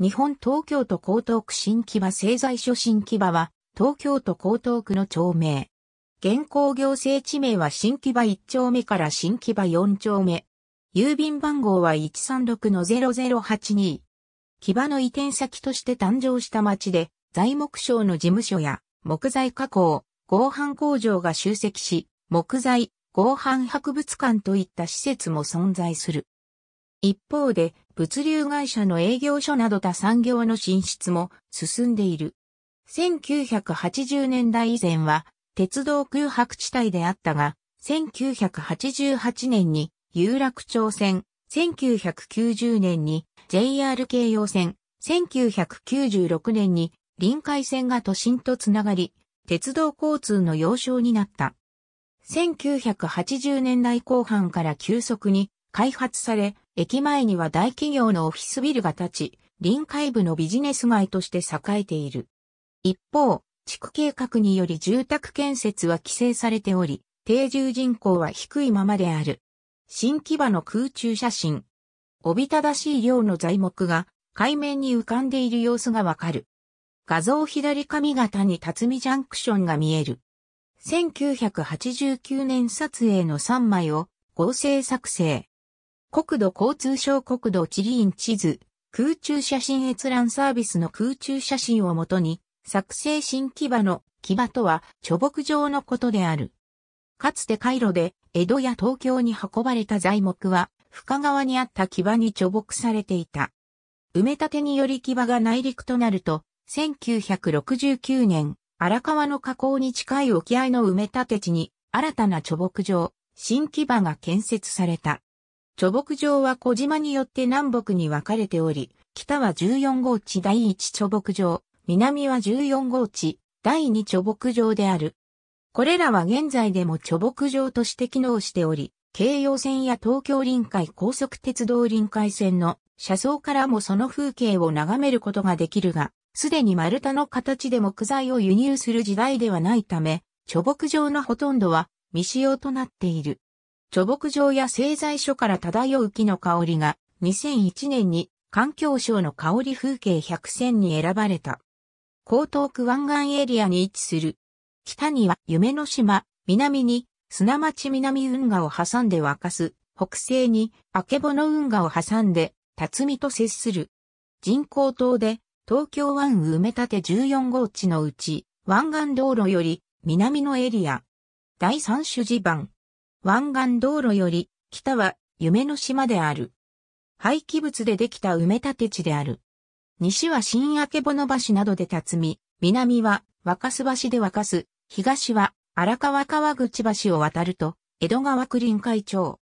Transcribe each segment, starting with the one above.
日本東京都江東区新木場製材所新木場は、東京都江東区の町名。現行行政地名は新木場1丁目から新木場4丁目。郵便番号は136-0082。木場の移転先として誕生した町で、材木商の事務所や木材加工、合板工場が集積し、木材、合板博物館といった施設も存在する。一方で、物流会社の営業所など他産業の進出も進んでいる。1980年代以前は鉄道空白地帯であったが、1988年に有楽町線、1990年に JR 京葉線、1996年に臨海線が都心とつながり、鉄道交通の要衝になった。1980年代後半から急速に開発され、駅前には大企業のオフィスビルが建ち、臨海部のビジネス街として栄えている。一方、地区計画により住宅建設は規制されており、定住人口は低いままである。新木場の空中写真。おびただしい量の材木が海面に浮かんでいる様子がわかる。画像左上方に辰巳ジャンクションが見える。1989年撮影の3枚を合成作成。国土交通省国土地理院地図、空中写真閲覧サービスの空中写真をもとに、作成新木場の木場とは貯木場のことである。かつて回路で江戸や東京に運ばれた材木は深川にあった木場に貯木されていた。埋め立てにより木場が内陸となると、1969年、荒川の河口に近い沖合の埋め立て地に新たな貯木場、新木場が建設された。貯木場は小島によって南北に分かれており、北は14号地第1貯木場、南は14号地第2貯木場である。これらは現在でも貯木場として機能しており、京葉線や東京臨海高速鉄道臨海線の車窓からもその風景を眺めることができるが、すでに丸太の形で木材を輸入する時代ではないため、貯木場のほとんどは未使用となっている。貯木場や製材所から漂う木の香りが2001年に環境省の香り風景100選に選ばれた。江東区湾岸エリアに位置する。北には夢の島、南に砂町南運河を挟んで沸かす、北西に明けぼの運河を挟んで辰巳と接する。人工島で東京湾埋め立て14号地のうち湾岸道路より南のエリア。第3種地盤。湾岸道路より、北は夢の島である。廃棄物でできた埋め立て地である。西は新明の橋などで辰み、南は若洲橋で若洲、東は荒川川口橋を渡ると、江戸川区臨海町。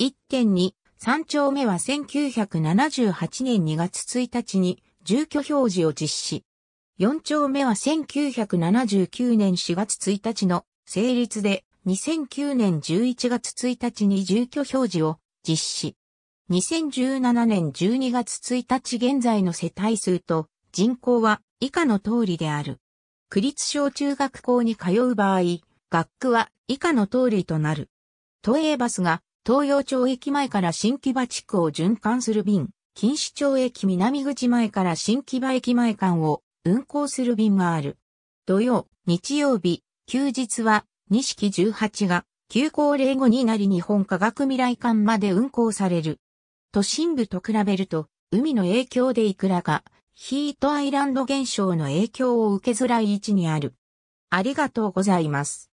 1.2、3丁目は1978年2月1日に住居表示を実施。4丁目は1979年4月1日の成立で2009年11月1日に住居表示を実施。2017年12月1日現在の世帯数と人口は以下の通りである。区立小中学校に通う場合、学区は以下の通りとなる。都営バスが東洋町駅前から新木場地区を循環する便、錦糸町駅南口前から新木場駅前間を運行する便がある。土曜、日曜日、休日は錦18が急行例後になり日本科学未来館まで運行される。都心部と比べると、海の影響でいくらか、ヒートアイランド現象の影響を受けづらい位置にある。ありがとうございます。